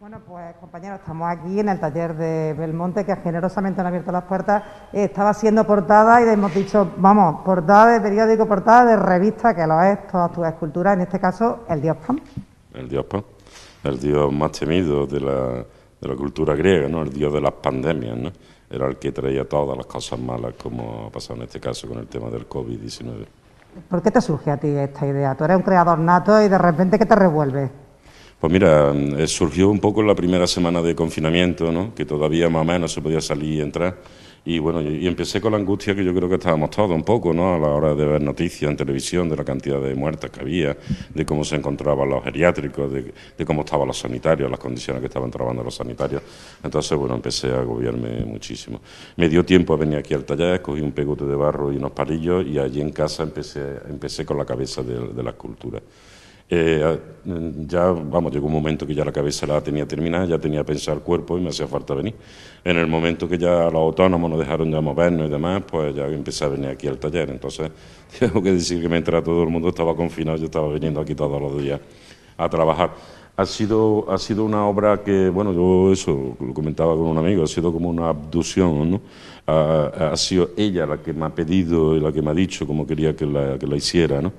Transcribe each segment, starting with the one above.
Bueno, pues compañeros, estamos aquí en el taller de Belmonte que generosamente han abierto las puertas. estaba siendo portada y hemos dicho, vamos, portada de periódico, portada de revista, que lo es, todas tu esculturas, en este caso, el dios Pan. El dios Pan, el dios más temido de la, de la cultura griega, ¿no? El dios de las pandemias, ¿no? Era el que traía todas las cosas malas, como ha pasado en este caso con el tema del COVID-19. ¿Por qué te surge a ti esta idea? Tú eres un creador nato y de repente, ¿qué te revuelve? Pues mira, eh, surgió un poco en la primera semana de confinamiento, ¿no? que todavía más o se podía salir y entrar. Y bueno, y empecé con la angustia que yo creo que estábamos todos un poco, ¿no? A la hora de ver noticias en televisión de la cantidad de muertes que había, de cómo se encontraban los geriátricos, de, cómo estaban los sanitarios, las condiciones que estaban trabajando los sanitarios. Entonces, bueno, empecé a agobiarme muchísimo. Me dio tiempo a venir aquí al taller, cogí un pegote de barro y unos palillos y allí en casa empecé, empecé con la cabeza de, de la escultura. Eh, ya, vamos, llegó un momento que ya la cabeza la tenía terminada, ya tenía pensado el cuerpo y me hacía falta venir. En el momento que ya los autónomos nos dejaron de movernos y demás, pues ya empecé a venir aquí al taller. Entonces, tengo que decir que mientras todo el mundo estaba confinado, yo estaba viniendo aquí todos los días a trabajar. Ha sido, ha sido una obra que, bueno, yo eso lo comentaba con un amigo, ha sido como una abducción, ¿no? Ha, ha sido ella la que me ha pedido y la que me ha dicho cómo quería que la, que la hiciera, ¿no?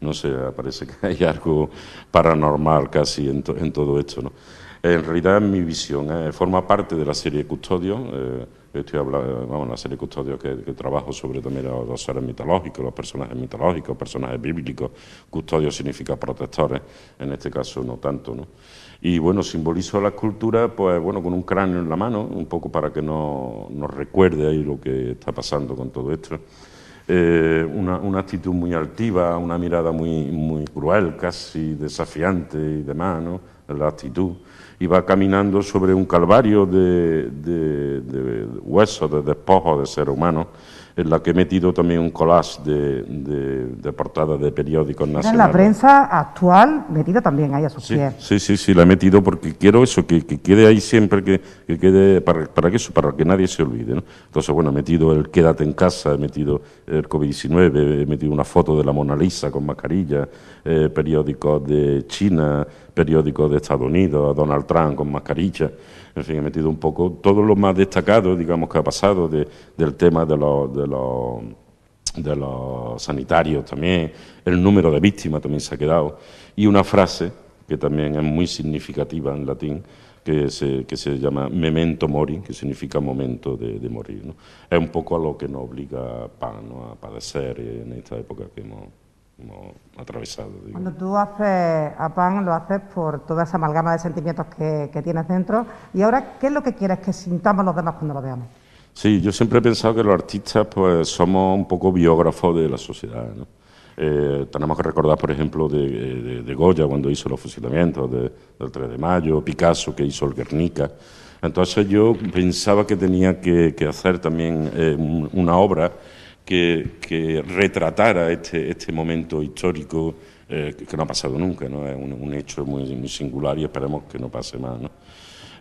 no sé, parece que hay algo paranormal casi en, todo esto. ¿no? En realidad es mi visión, ¿eh? forma parte de la serie Custodio, eh, estoy hablando, vamos, la serie Custodio que, que trabajo sobre también los, seres mitológicos, los personajes mitológicos, personajes bíblicos, Custodio significa protectores, en este caso no tanto, Y bueno, simbolizo la escultura, pues bueno, con un cráneo en la mano, un poco para que nos recuerde ahí lo que está pasando con todo esto. Eh, una, una, actitud muy altiva, una mirada muy, muy cruel, casi desafiante y demás, ¿no? la actitud. Y va caminando sobre un calvario de, de, de huesos, de despojos de ser humano, en la que he metido también un collage de, de portadas de periódicos nacionales. En la prensa actual metido también ahí a sus sí, pies. Sí, sí, sí, la he metido porque quiero eso, que, quede ahí siempre, que, quede para, que eso, para que nadie se olvide. ¿no? Entonces, bueno, he metido el quédate en casa, he metido el COVID-19, he metido una foto de la Mona Lisa con mascarilla, eh, periódicos de China, periódicos de Estados Unidos, Donald Trump con mascarilla en fin, he metido un poco todo lo más destacado, digamos, que ha pasado del tema de los, de sanitarios también, el número de víctimas también se ha quedado, y una frase que también es muy significativa en latín, que se, llama memento mori, que significa momento de, morir. Es un poco a lo que nos obliga a padecer en esta época que hemos... ...como atravesado. Cuando tú haces a PAN, lo haces por toda esa amalgama de sentimientos que, tienes dentro. Y ahora, ¿qué es lo que quieres que sintamos los demás cuando lo veamos? Sí, yo siempre he pensado que los artistas pues, somos un poco biógrafos de la sociedad. Eh, tenemos que recordar, por ejemplo, de, Goya cuando hizo los fusilamientos del 3 de mayo, Picasso que hizo el Guernica. Entonces yo pensaba que tenía que, hacer también eh, una obra que, retratara este, este momento histórico eh, que no ha pasado nunca, ¿no? Es un, hecho muy, muy, singular y esperemos que no pase más, ¿no?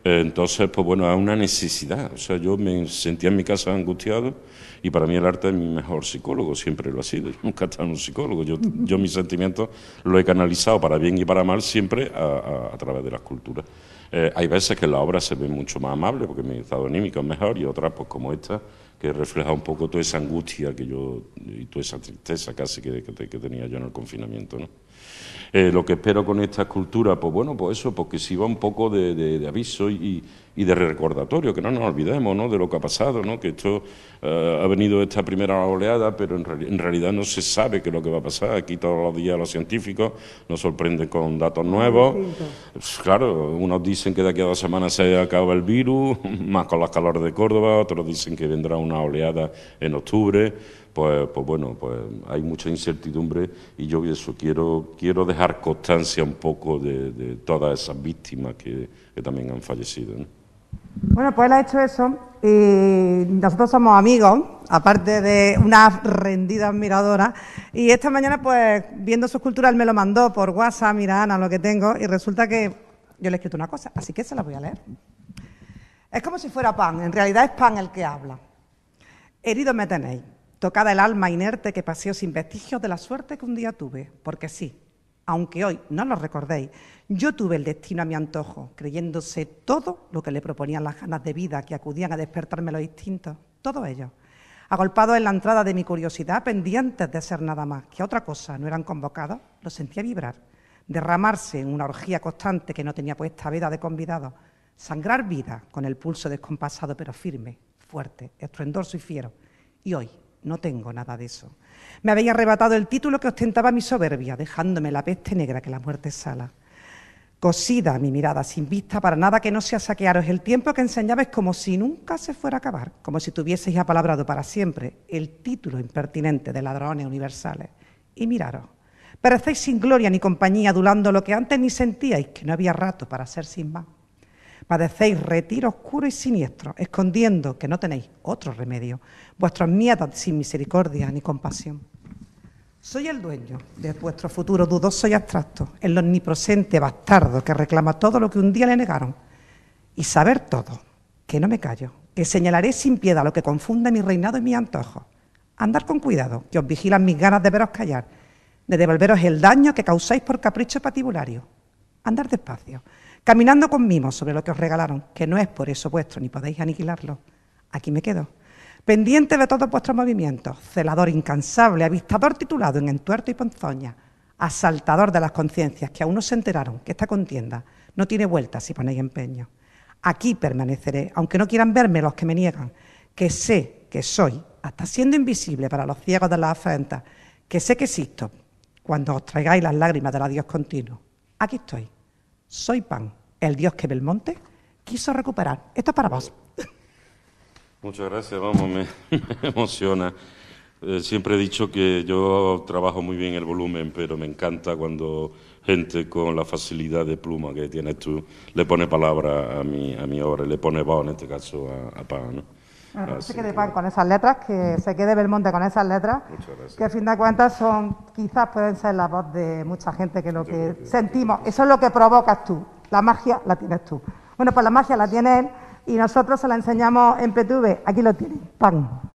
Eh, entonces, pues bueno, es una necesidad. O sea, yo me sentía en mi casa angustiado y para mí el arte es mi mejor psicólogo, siempre lo ha sido. nunca he estado en un psicólogo. Yo, yo mis sentimientos los he canalizado para bien y para mal siempre a, través de las culturas. Eh, hay veces que la obra se ve mucho más amable porque mi estado anímico es mejor y otras, pues como esta, que refleja un poco toda esa angustia que yo y toda esa tristeza casi que, que, tenía yo en el confinamiento. ¿no? Eh, lo que espero con esta escultura, pues bueno, pues eso, porque pues si va un poco de, aviso y, de recordatorio, que no nos olvidemos ¿no? de lo que ha pasado, ¿no? que esto eh, ha venido esta primera oleada, pero en, realidad no se sabe qué es lo que va a pasar. Aquí todos los días los científicos nos sorprenden con datos nuevos. Pues claro, unos dicen que de aquí a dos semanas se acaba el virus, más con las calores de Córdoba, otros dicen que vendrá un una oleada en octubre, pues, pues bueno, pues hay mucha incertidumbre y yo eso quiero, quiero dejar constancia un poco de, todas esas víctimas que, también han fallecido. Bueno, pues él ha hecho eso y nosotros somos amigos, aparte de una rendida admiradora. Y esta mañana, pues, viendo su culturas, él me lo mandó por WhatsApp, mira Ana, lo que tengo, y resulta que yo le he escrito una cosa, así que se la voy a leer. Es como si fuera pan, en realidad es pan el que habla. Herido me tenéis, tocada el alma inerte que paseó sin vestigios de la suerte que un día tuve, porque sí, aunque hoy no lo recordéis, yo tuve el destino a mi antojo, creyéndose todo lo que le proponían las ganas de vida que acudían a despertarme los instintos, todo ello. Agolpados en la entrada de mi curiosidad, pendientes de ser nada más que otra cosa, no eran convocados, Lo sentía vibrar, derramarse en una orgía constante que no tenía puesta veda de convidados, sangrar vida con el pulso descompasado pero firme, fuerte, estruendoso y fiero. Y hoy no tengo nada de eso. Me habéis arrebatado el título que ostentaba mi soberbia, dejándome la peste negra que la muerte sala. Cosida mi mirada, sin vista para nada que no sea saquearos el tiempo que enseñabais como si nunca se fuera a acabar, como si tuvieseis apalabrado para siempre el título impertinente de ladrones universales. Y miraros, parecéis sin gloria ni compañía, adulando lo que antes ni sentíais, que no había rato para ser sin más. Padecéis retiro oscuro y siniestro, escondiendo que no tenéis otro remedio, vuestros miedos sin misericordia ni compasión. Soy el dueño de vuestro futuro dudoso y abstracto, el omnipresente bastardo que reclama todo lo que un día le negaron. Y saber todo, que no me callo, que señalaré sin piedad lo que confunde mi reinado y mi antojo. Andar con cuidado, que os vigilan mis ganas de veros callar, de devolveros el daño que causáis por capricho patibulario. Andar despacio, Caminando con mimos sobre lo que os regalaron, que no es por eso vuestro, ni podéis aniquilarlo. Aquí me quedo. Pendiente de todos vuestros movimientos, celador incansable, avistador titulado en entuerto y ponzoña, asaltador de las conciencias, que aún no se enteraron que esta contienda no tiene vuelta si ponéis empeño. Aquí permaneceré, aunque no quieran verme los que me niegan, que sé que soy, hasta siendo invisible para los ciegos de la afrenta, que sé que existo cuando os traigáis las lágrimas del adiós continuo. Aquí estoy, soy Pan, el dios que Belmonte quiso recuperar. Esto es para vos. Muchas gracias, vamos, me, emociona. Eh, siempre he dicho que yo trabajo muy bien el volumen, pero me encanta cuando gente con la facilidad de pluma que tienes tú le pone palabra a mi, a mi obra, le pone voz, en este caso, a, a Pan. ¿no? se quede pan con esas letras, que se quede Belmonte con esas letras, que a fin de cuentas son, quizás pueden ser la voz de mucha gente que lo que, sentimos, eso es lo que provocas tú, la magia la tienes tú. Bueno, pues la magia la tiene él y nosotros se la enseñamos en PTV, aquí lo tienen, pan.